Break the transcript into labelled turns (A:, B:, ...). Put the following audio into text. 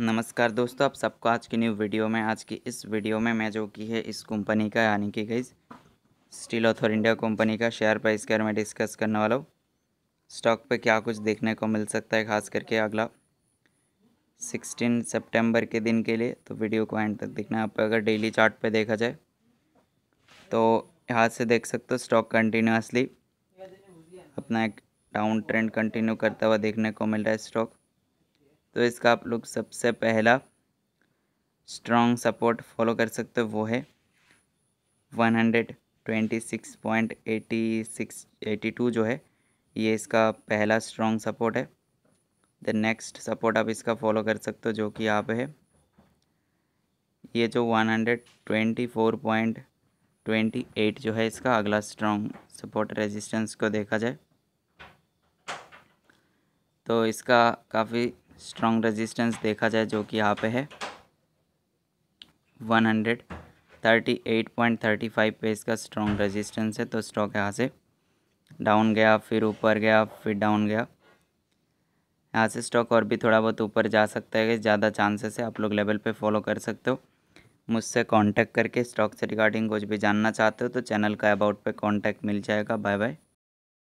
A: नमस्कार दोस्तों आप सबको आज की न्यू वीडियो में आज की इस वीडियो में मैं जो की है इस कंपनी का यानी कि गई स्टील ऑथर इंडिया कंपनी का शेयर प्राइस के बारे में डिस्कस करने वाला हूँ स्टॉक पे क्या कुछ देखने को मिल सकता है खास करके अगला 16 सितंबर के दिन के लिए तो वीडियो को एंड तक देखना आप अगर डेली चार्ट पे देखा जाए तो यहाँ से देख सकते हो स्टॉक कंटिन्यूसली अपना एक डाउन ट्रेंड कंटिन्यू करता हुआ देखने को मिल रहा है स्टॉक तो इसका आप लोग सबसे पहला स्ट्रॉन्ग सपोर्ट फॉलो कर सकते हो वो है one hundred twenty six point eighty six eighty two जो है ये इसका पहला स्ट्रॉन्ग सपोर्ट है द नेक्स्ट सपोर्ट आप इसका फॉलो कर सकते हो जो कि आप है ये जो one hundred twenty four point twenty eight जो है इसका अगला स्ट्रॉन्ग सपोर्ट रेजिस्टेंस को देखा जाए तो इसका काफ़ी स्ट्रॉन्ग रेजिस्टेंस देखा जाए जो कि यहाँ पे है 138.35 पे इसका स्ट्रॉन्ग रेजिस्टेंस है तो स्टॉक यहाँ से डाउन गया फिर ऊपर गया फिर डाउन गया यहाँ से स्टॉक और भी थोड़ा बहुत ऊपर जा सकता है ज़्यादा चांसेस है आप लोग लेवल पे फॉलो कर सकते हो मुझसे कांटेक्ट करके स्टॉक से रिगार्डिंग कुछ भी जानना चाहते हो तो चैनल का अबाउट पे कांटेक्ट मिल जाएगा बाय बाय